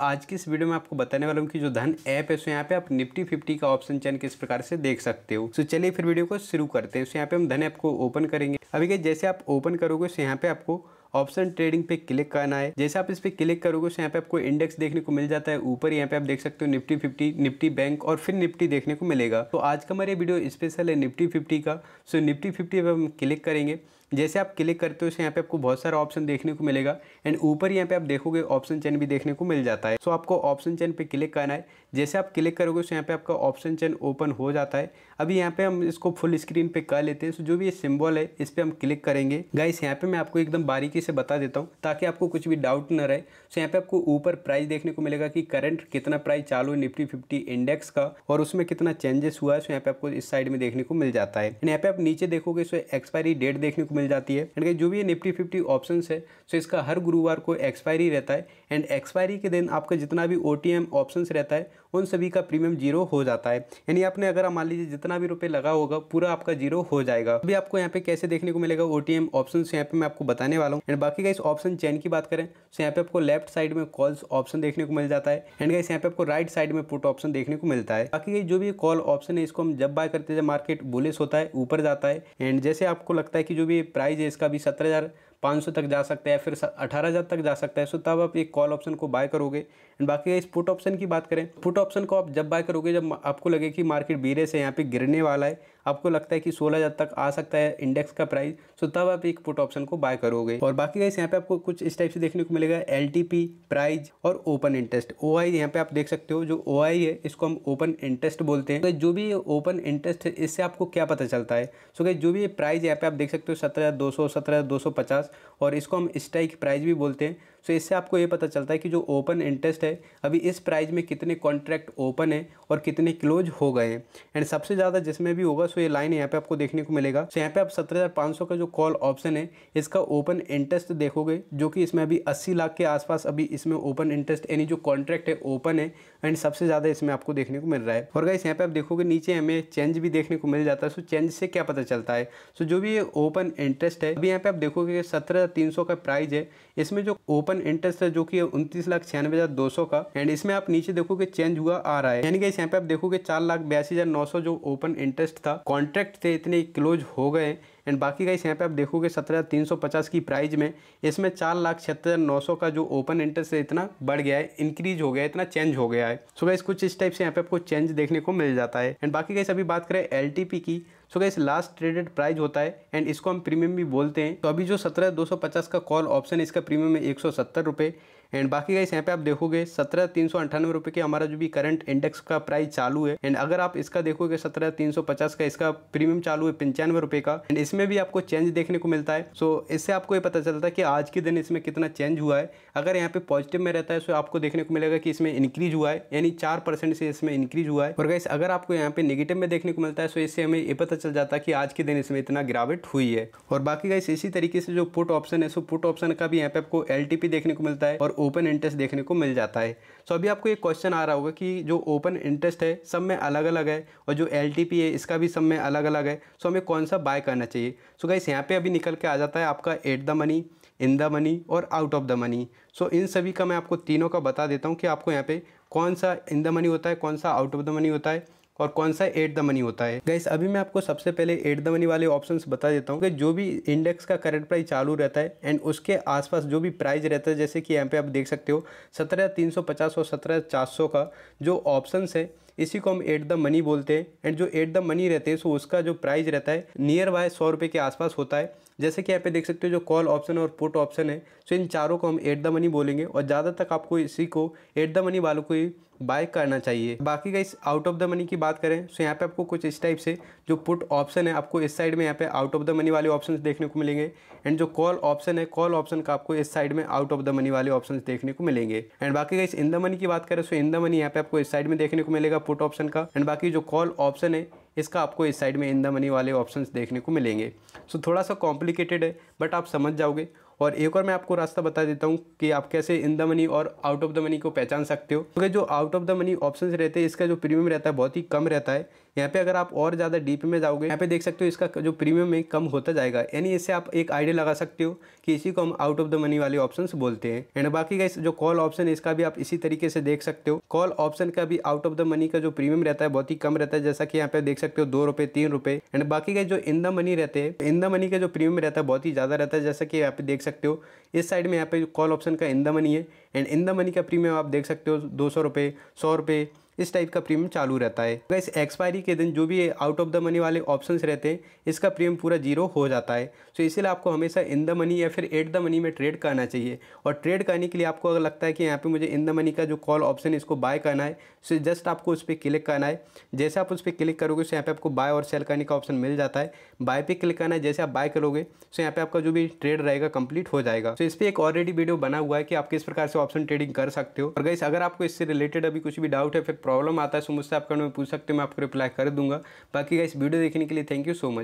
आज की इस वीडियो में आपको बताने वाला हूँ कि जो धन ऐप है सो यहाँ पे आप निफ्टी फिफ्टी का ऑप्शन चैन किस प्रकार से देख सकते हो सो चलिए फिर वीडियो को शुरू करते हैं सो यहाँ पे हम धन ऐप को ओपन करेंगे अभी क्या जैसे आप ओपन करोगे सो यहाँ पे आपको ऑप्शन ट्रेडिंग पे क्लिक करना है जैसे आप इस पर क्लिक करोगे तो यहाँ पे आपको इंडेक्स देखने को मिल जाता है ऊपर यहाँ पे आप देख सकते हो निफ्टी फिफ्टी निफ्टी बैंक और फिर निफ्टी देखने को मिलेगा तो आज का हमारे वीडियो स्पेशल है निफ्टी फिफ्टी का सो निफ्टी फिफ्टी पर हम क्लिक करेंगे जैसे आप क्लिक करते हो यहाँ पे आपको बहुत सारा ऑप्शन देखने को मिलेगा एंड ऊपर यहाँ पे आप देखोगे ऑप्शन चेन भी देखने को मिल जाता है सो आपको ऑप्शन चेन पे क्लिक करना है जैसे आप क्लिक करोगे तो यहाँ पे आपका ऑप्शन चेन ओपन हो जाता है अभी यहाँ पे हम इसको फुल स्क्रीन पे कर लेते हैं सो जो भी ये सिम्बॉल है इस पर हम क्लिक करेंगे गाइस यहाँ पे मैं आपको एकदम बारीकी से बता देता हूँ ताकि आपको कुछ भी डाउट न रहे सो यहाँ पे आपको ऊपर प्राइस देखने को मिलेगा कि करंट कितना प्राइस चालू है निफ्टी फिफ्टी इंडेक्स का और उसमें कितना चेंजेस हुआ है सो यहाँ पे आपको इस साइड में देखने को मिल जाता है यहाँ पे आप नीचे देखोगे सो एक्सपायरी डेट देखने को मिल मिल जाती है एंड जो भी ये निफ्टी फिफ्टी ऑप्शन है सो इसका हर गुरुवार को एक्सपायरी रहता है एंड एक्सपायरी के दिन आपका जितना भी ओ टी ऑप्शन रहता है उन सभी का प्रीमियम जीरो हो जाता है यानी आपने अगर मान लीजिए जितना भी रुपये लगा होगा पूरा आपका जीरो हो जाएगा अभी आपको यहाँ पे कैसे देखने को मिलेगा ओ टी ऑप्शन यहाँ पे मैं आपको बताने वाला हूँ एंड बाकी का इस ऑप्शन चैन की बात करें तो यहाँ पे आपको लेफ्ट साइड में कॉल्स ऑप्शन देखने को मिल जाता है एंड गाइस यहाँ पे आपको राइट साइड में पुट ऑप्शन देखने को मिलता है बाकी जो भी कॉल ऑप्शन है इसको हम जब बाय करते हैं मार्केट बुलिस होता है ऊपर जाता है एंड जैसे आपको लगता है कि जो भी प्राइस है इसका भी सत्रह 500 तक जा सकता है फिर 18000 तक जा सकता है सो तब आप एक कॉल ऑप्शन को बाय करोगे एंड बाकी इस पुट ऑप्शन की बात करें पुट ऑप्शन को आप जब बाय करोगे जब आपको लगे कि मार्केट बीरे से यहाँ पे गिरने वाला है आपको लगता है कि सोलह हज़ार तक आ सकता है इंडेक्स का प्राइस सो तो तब आप एक पुट ऑप्शन को बाय करोगे और बाकी गाइस यहाँ पे आपको कुछ इस टाइप से देखने को मिलेगा एल प्राइज और ओपन इंटरेस्ट ओ आई यहाँ पे आप देख सकते हो जो ओ आई है इसको हम ओपन इंटरेस्ट बोलते हैं तो जो भी ओपन इंटरेस्ट है इससे आपको क्या पता चलता है सो गई जो भी प्राइज यहाँ पे आप देख सकते हो सत्रह हज़ार दो सौ सत्रह हज़ार दो सौ पचास और इसको हम स्ट्राइक प्राइज भी बोलते हैं सो इससे आपको ये पता चलता है कि जो ओपन इंटरेस्ट है अभी इस प्राइज में कितने कॉन्ट्रैक्ट ओपन है और कितने क्लोज हो गए हैं एंड सबसे ज़्यादा जिसमें भी होगा सो ये लाइन यहाँ पे आपको देखने को मिलेगा सो यहाँ पे आप सत्रह का जो कॉल ऑप्शन है इसका ओपन इंटरेस्ट देखोगे जो कि इसमें अभी अस्सी लाख के आसपास अभी इसमें ओपन इंटरेस्ट यानी जो कॉन्ट्रैक्ट है ओपन है एंड सबसे ज़्यादा इसमें आपको देखने को मिल रहा है और गाइस यहाँ पे आप देखोगे नीचे हमें चेंज भी देखने को मिल जाता है सो चेंज से क्या पता चलता है सो जो भी ये ओपन इंटरेस्ट है अभी यहाँ पे आप देखोगे सत्रह तीन का प्राइज है इसमें जो ओपन ओपन इंटरेस्ट है जो कि उन्तीस लाख छियानवे हज़ार दो सौ का एंड इसमें आप नीचे देखोगे चेंज हुआ आ रहा है यानी कि यहाँ पे आप देखोगे चार लाख बयासी हज़ार नौ सौ जो ओपन इंटरेस्ट था कॉन्ट्रैक्ट थे इतने क्लोज हो गए एंड बाकी इस यहाँ पे आप देखोगे सत्रह तीन सौ पचास की प्राइस में इसमें चार लाख छिहत्तर नौ सौ का जो ओपन इंटरेस्ट है इतना बढ़ गया है इंक्रीज हो गया है इतना चेंज हो गया है सो so गाइस कुछ इस टाइप से यहाँ पे आपको चेंज देखने को मिल जाता है एंड बाकी गाइस अभी बात करें एल की so guys last traded price होता है एंड इसको हम प्रीमियम भी बोलते हैं तो अभी जो सत्रह दो सौ पचास का कॉल ऑप्शन इसका प्रीमियम है एक सौ सत्तर रुपये एंड बाकी गाइस यहाँ पे आप देखोगे सत्रह तीन सौ अंठानवे रुपए की हमारा जो भी करंट इंडेक्स का प्राइस चालू है एंड अगर आप इसका देखोगे सत्रह तीन सौ पचास का इसका प्रीमियम चालू है पंचानवे रुपए का एंड इसमें भी आपको चेंज देखने को मिलता है सो इससे आपको ये पता चलता है कि आज के दिन इसमें कितना चेंज हुआ है अगर यहाँ पे पॉजिटिव में रहता है तो आपको देखने को मिलेगा कि इसमें इंक्रीज हुआ है यानी चार परसेंट से इसमें इंक्रीज हुआ है और गाइस अगर आपको यहाँ पे निगेटिव में देखने को मिलता है तो इससे हमें ये पता चल जाता है कि आज के दिन इसमें इतना गिरावट हुई है और बाकी गाइस इसी तरीके से जो पुट ऑप्शन है सो पुट ऑप्शन का भी यहाँ पे आपको एल देखने को मिलता है और ओपन इंटरेस्ट देखने को मिल जाता है सो so, अभी आपको एक क्वेश्चन आ रहा होगा कि जो ओपन इंटरेस्ट है सब में अलग अलग है और जो एल है इसका भी सब में अलग अलग है सो so, हमें कौन सा बाय करना चाहिए सो गाइस यहाँ पे अभी निकल के आ जाता है आपका at the money in the money और out of the money so इन सभी का मैं आपको तीनों का बता देता हूँ कि आपको यहाँ पे कौन सा इन द मनी होता है कौन सा आउट ऑफ द मनी होता है और कौन सा एट द मनी होता है गैस अभी मैं आपको सबसे पहले एट द मनी वाले ऑप्शन बता देता हूँ कि जो भी इंडेक्स का करंट प्राइस चालू रहता है एंड उसके आसपास जो भी प्राइस रहता है जैसे कि यहाँ पे आप देख सकते हो सत्रह तीन सौ पचास और सत्रह चार सौ का जो ऑप्शन है इसी को हम एट द मनी बोलते हैं एंड जो एट द मनी रहते हैं सो उसका जो प्राइस रहता है नियर बाय सौ रुपये के आसपास होता है जैसे कि यहाँ पे देख सकते हो जो कॉल ऑप्शन और पुट ऑप्शन है सो इन चारों को हम एट द मनी बोलेंगे और ज़्यादा तक आपको इसी को एट द मनी वालों को ही बाय करना चाहिए बाकी का इस आउट ऑफ द मनी की बात करें सो यहाँ पे आपको कुछ इस टाइप से जो पुट ऑप्शन है आपको इस साइड में यहाँ पे आउट ऑफ द मनी वाले ऑप्शंस देखने को मिलेंगे एंड जो कॉल ऑप्शन है कॉल ऑप्शन का आपको इस साइड में आउट ऑफ द मनी वाले ऑप्शंस देखने को मिलेंगे एंड बाकी का इस इन द मनी की बात करें सो इन द मनी यहाँ पे आपको इस साइड में देखने को मिलेगा पुट ऑप्शन का एंड बाकी जो कॉल ऑप्शन है इसका आपको इस साइड में इन द मनी वाले ऑप्शंस देखने को मिलेंगे सो so, थोड़ा सा कॉम्प्लिकेटेड है बट आप समझ जाओगे और एक और मैं आपको रास्ता बता देता हूँ कि आप कैसे इन द मनी और आउट ऑफ द मनी को पहचान सकते हो क्योंकि तो जो out of the money option रहते हैं इसका जो प्रीमियम रहता है बहुत ही कम रहता है यहाँ पे अगर आप और ज़्यादा डीप में जाओगे यहाँ पे देख सकते हो इसका जो प्रीमियम है कम होता जाएगा यानी इससे आप एक आइडिया लगा सकते हो कि इसी को हम आउट ऑफ द मनी वाले ऑप्शन बोलते हैं एंड बाकी का जो कॉल ऑप्शन है इसका भी आप इसी तरीके से देख सकते हो कॉल ऑप्शन का भी आउट ऑफ द मनी का जो प्रीमियम रहता है बहुत ही कम रहता है जैसा कि यहाँ पे देख सकते हो दो रुपये तीन रुपये एंड बाकी का जो इन द मनी रहते हैं इन द मनी का जो प्रीमियम रहता है बहुत ही ज़्यादा रहता है जैसा कि यहाँ पे देख सकते हो इस साइड में यहाँ पे कॉल ऑप्शन का इन द मनी है एंड इन द मनी का प्रीमियम आप देख सकते हो दो सौ रुपये सौ रुपये इस टाइप का प्रीमियम चालू रहता है गैस एक्सपायरी के दिन जो भी आउट ऑफ द मनी वाले ऑप्शन रहते हैं इसका प्रीमियम पूरा जीरो हो जाता है सो इसलिए आपको हमेशा इन द मनी या फिर एट द मनी में ट्रेड करना चाहिए और ट्रेड करने के लिए आपको अगर लगता है कि यहाँ पर मुझे इन द मनी का जो कॉल ऑप्शन है इसको बाय करना है सो जस्ट आपको उस पर क्लिक करना है जैसे आप उस पर क्लिक करोगे सो यहाँ पर आपको बाय और सेल करने का ऑप्शन मिल जाता है बाय पे क्लिक करना है जैसे आप बाय करोगे सो यहाँ पर आपका जो भी ट्रेड रहेगा कंप्लीट हो जाएगा तो इस पर एक ऑलरेडी वीडियो बना हुआ है कि आप किस प्रकार से ऑप्शन ट्रेडिंग कर सकते हो और गैस अगर आपको इससे रिलेटेड अभी कुछ भी डाउट है प्रॉब्लम आता है समझ से आप कमेंट में पूछ सकते हो मैं आपको रिप्लाई कर दूंगा बाकी का इस वीडियो देखने के लिए थैंक यू सो मच